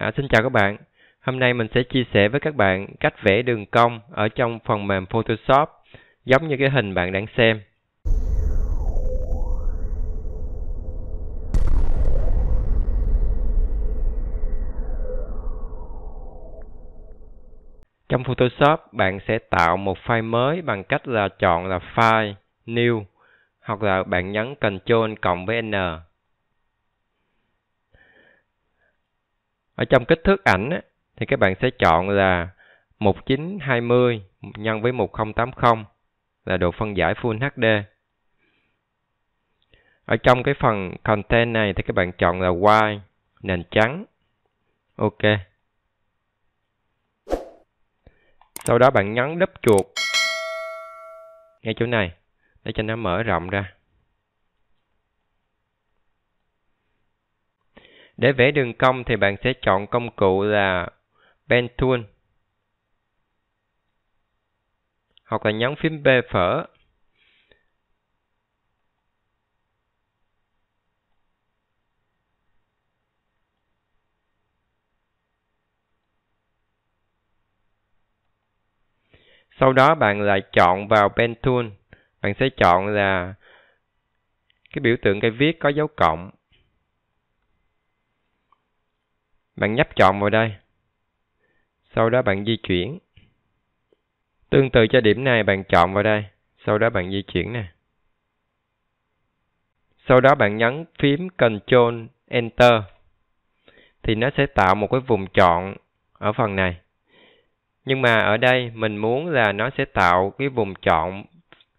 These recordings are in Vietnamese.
À, xin chào các bạn, hôm nay mình sẽ chia sẻ với các bạn cách vẽ đường cong ở trong phần mềm Photoshop giống như cái hình bạn đang xem. Trong Photoshop, bạn sẽ tạo một file mới bằng cách là chọn là File, New hoặc là bạn nhấn Ctrl cộng với N ở trong kích thước ảnh á, thì các bạn sẽ chọn là 1920 nhân với 1080 là độ phân giải Full HD. Ở trong cái phần content này thì các bạn chọn là white, nền trắng. Ok. Sau đó bạn nhấn đúp chuột ngay chỗ này để cho nó mở rộng ra. Để vẽ đường cong thì bạn sẽ chọn công cụ là Pen Tool hoặc là nhấn phím B phở. Sau đó bạn lại chọn vào Pen Tool. Bạn sẽ chọn là cái biểu tượng cây viết có dấu cộng Bạn nhấp chọn vào đây. Sau đó bạn di chuyển. Tương tự cho điểm này bạn chọn vào đây. Sau đó bạn di chuyển nè. Sau đó bạn nhấn phím Ctrl Enter. Thì nó sẽ tạo một cái vùng chọn ở phần này. Nhưng mà ở đây mình muốn là nó sẽ tạo cái vùng chọn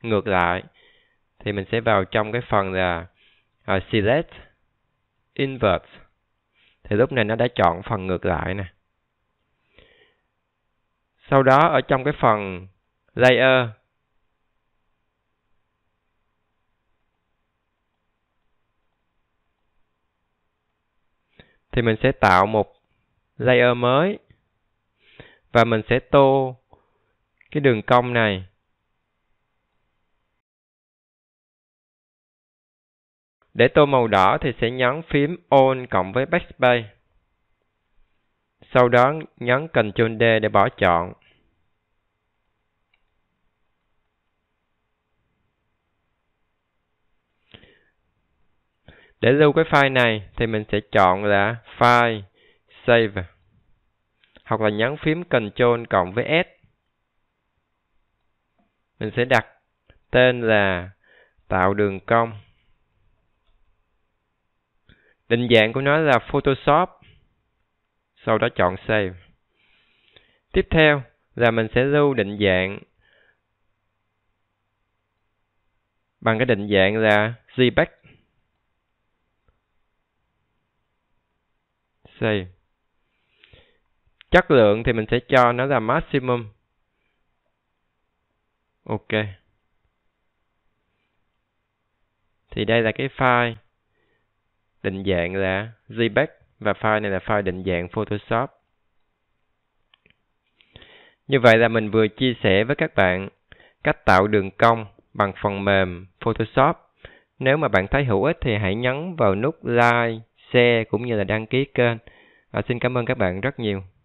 ngược lại. Thì mình sẽ vào trong cái phần là uh, Select Invert thì lúc này nó đã chọn phần ngược lại nè sau đó ở trong cái phần layer thì mình sẽ tạo một layer mới và mình sẽ tô cái đường cong này Để tô màu đỏ thì sẽ nhấn phím On cộng với Backspace. Sau đó nhấn Ctrl D để bỏ chọn. Để lưu cái file này thì mình sẽ chọn là File, Save hoặc là nhấn phím Ctrl cộng với S. Mình sẽ đặt tên là tạo đường cong định dạng của nó là Photoshop sau đó chọn Save tiếp theo là mình sẽ lưu định dạng bằng cái định dạng là JPEG Save chất lượng thì mình sẽ cho nó là maximum ok thì đây là cái file định dạng là JPEG và file này là file định dạng Photoshop. Như vậy là mình vừa chia sẻ với các bạn cách tạo đường cong bằng phần mềm Photoshop. Nếu mà bạn thấy hữu ích thì hãy nhấn vào nút like, share cũng như là đăng ký kênh. Và xin cảm ơn các bạn rất nhiều.